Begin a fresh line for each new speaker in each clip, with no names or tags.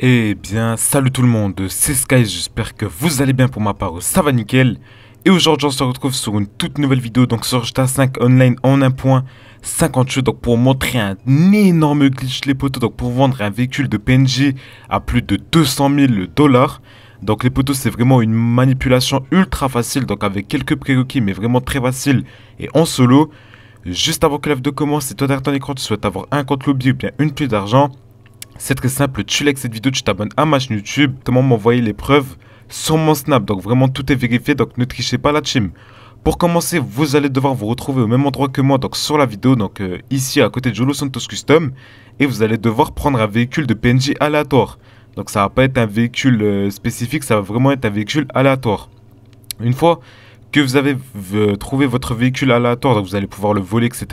Eh bien, salut tout le monde, c'est Sky, j'espère que vous allez bien pour ma part, ça va nickel. Et aujourd'hui, on se retrouve sur une toute nouvelle vidéo, donc sur GTA 5 Online en 1.58, donc pour montrer un énorme glitch les potos, donc pour vendre un véhicule de PNJ à plus de 200 000 dollars. Donc les potos, c'est vraiment une manipulation ultra facile, donc avec quelques prérequis, mais vraiment très facile et en solo. Juste avant que l'œuvre vidéo commence, si toi derrière ton écran, tu souhaites avoir un compte lobby ou bien une pluie d'argent, c'est très simple, tu likes cette vidéo, tu t'abonnes à ma chaîne YouTube, comment m'envoyer les preuves sur mon Snap. Donc vraiment tout est vérifié, donc ne trichez pas la team. Pour commencer, vous allez devoir vous retrouver au même endroit que moi, donc sur la vidéo, donc euh, ici à côté de Jolo Santos Custom, et vous allez devoir prendre un véhicule de PNJ aléatoire. Donc ça va pas être un véhicule euh, spécifique, ça va vraiment être un véhicule aléatoire. Une fois que vous avez euh, trouvé votre véhicule aléatoire, vous allez pouvoir le voler, etc.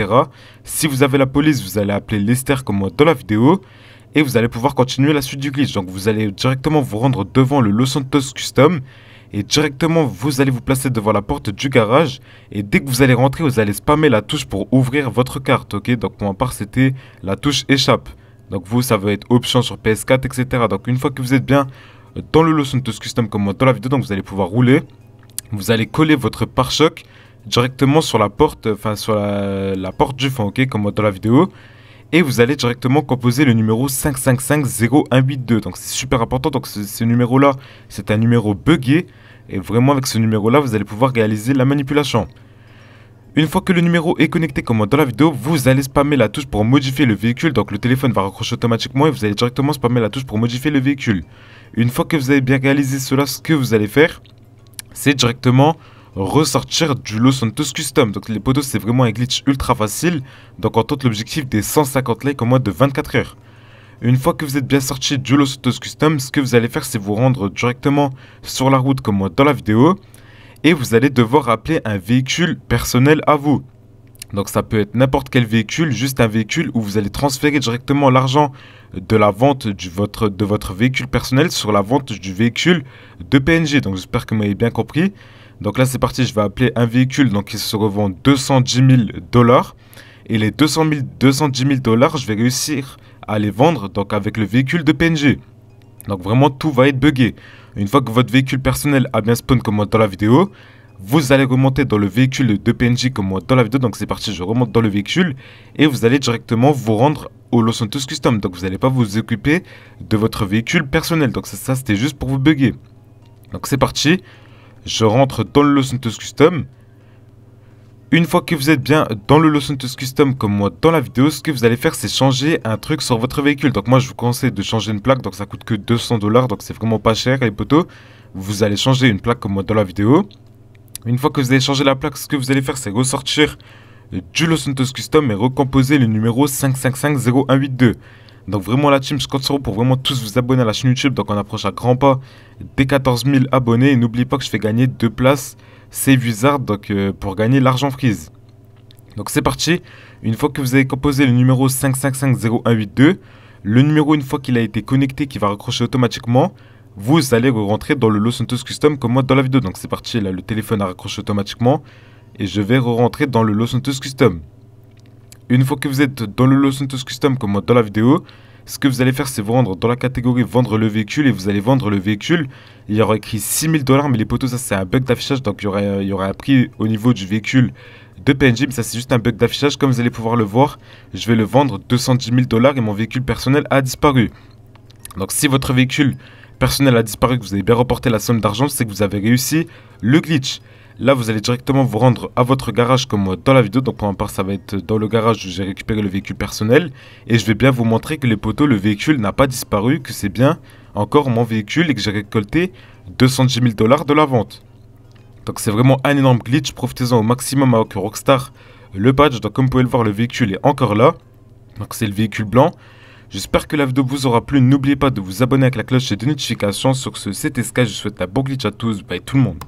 Si vous avez la police, vous allez appeler Lester comme moi dans la vidéo et vous allez pouvoir continuer la suite du glitch. Donc vous allez directement vous rendre devant le Los Santos Custom et directement vous allez vous placer devant la porte du garage et dès que vous allez rentrer vous allez spammer la touche pour ouvrir votre carte ok donc pour ma part c'était la touche échappe donc vous ça va être option sur PS4 etc donc une fois que vous êtes bien dans le Los Santos Custom comme dans la vidéo donc vous allez pouvoir rouler vous allez coller votre pare-choc directement sur la porte enfin sur la, porte du fond ok comme dans la vidéo et vous allez directement composer le numéro 5550182. Donc c'est super important. Donc ce, numéro-là, c'est un numéro buggé. Et vraiment avec ce numéro-là, vous allez pouvoir réaliser la manipulation. Une fois que le numéro est connecté comme dans la vidéo, vous allez spammer la touche pour modifier le véhicule. Donc le téléphone va raccrocher automatiquement et vous allez directement spammer la touche pour modifier le véhicule. Une fois que vous avez bien réalisé cela, ce que vous allez faire, c'est directement ressortir du Los Santos Custom. Donc les potos c'est vraiment un glitch ultra facile. Donc on tente l'objectif des 150 likes en moins de 24 heures. Une fois que vous êtes bien sorti du Los Santos Custom, ce que vous allez faire, c'est vous rendre directement sur la route comme moi dans la vidéo. Et vous allez devoir appeler un véhicule personnel à vous. Donc ça peut être n'importe quel véhicule, juste un véhicule où vous allez transférer directement l'argent de la vente du, votre, de votre véhicule personnel sur la vente du véhicule de PNG. Donc j'espère que vous m'avez bien compris. Donc là, c'est parti, je vais appeler un véhicule donc, qui se revend 210 000 dollars. Et les 200 000, 210 000 dollars, je vais réussir à les vendre donc, avec le véhicule de PNG. Donc vraiment, tout va être buggé. Une fois que votre véhicule personnel a bien spawn comme moi dans la vidéo, vous allez remonter dans le véhicule de PNG comme moi dans la vidéo. Donc c'est parti, je remonte dans le véhicule et vous allez directement vous rendre au Los Santos Custom. Donc vous n'allez pas vous occuper de votre véhicule personnel. Donc ça, ça c'était juste pour vous bugger. Donc c'est parti, je rentre dans le Los Santos Custom. Une fois que vous êtes bien dans le Los Santos Custom comme moi dans la vidéo, ce que vous allez faire c'est changer un truc sur votre véhicule. Donc moi je vous conseille de changer une plaque, donc ça coûte que 200 dollars, donc c'est vraiment pas cher les potos. Vous allez changer une plaque comme moi dans la vidéo. Une fois que vous avez changé la plaque, ce que vous allez faire c'est ressortir du Los Santos Custom et recomposer le numéro 5550182. Donc vraiment la team Scott pour vraiment tous vous abonner à la chaîne YouTube. Donc on approche à grands pas des 14 000 abonnés. Et n'oubliez pas que je fais gagner deux places Save Wizard donc, euh, pour gagner l'argent freeze Donc c'est parti. Une fois que vous avez composé le numéro 5550182, le numéro une fois qu'il a été connecté, qui va raccrocher automatiquement, vous allez rentrer dans le Los Santos Custom comme moi dans la vidéo. Donc c'est parti, là le téléphone a raccroché automatiquement et je vais rentrer dans le Los Santos Custom. Une fois que vous êtes dans le Los Santos Custom comme dans la vidéo, ce que vous allez faire c'est vous rendre dans la catégorie vendre le véhicule et vous allez vendre le véhicule. Il y aura écrit 6000 dollars mais les potos ça c'est un bug d'affichage donc il y, aurait un prix au niveau du véhicule de PNJ mais ça c'est juste un bug d'affichage comme vous allez pouvoir le voir. Je vais le vendre 210 000 dollars et mon véhicule personnel a disparu. Donc si votre véhicule personnel a disparu que vous avez bien reporté la somme d'argent c'est que vous avez réussi le glitch. Là, vous allez directement vous rendre à votre garage comme moi dans la vidéo. Donc pour ma part, ça va être dans le garage où j'ai récupéré le véhicule personnel. Et je vais bien vous montrer que les poteaux, le véhicule n'a pas disparu, que c'est bien encore mon véhicule et que j'ai récolté 210 000 dollars de la vente. Donc c'est vraiment un énorme glitch. Profitez-en au maximum à Rockstar le badge. Donc comme vous pouvez le voir, le véhicule est encore là. Donc c'est le véhicule blanc. J'espère que la vidéo vous aura plu. N'oubliez pas de vous abonner avec la cloche et de notification. Sur ce, c'était Sky. Je souhaite un bon glitch à tous. Bye tout le monde.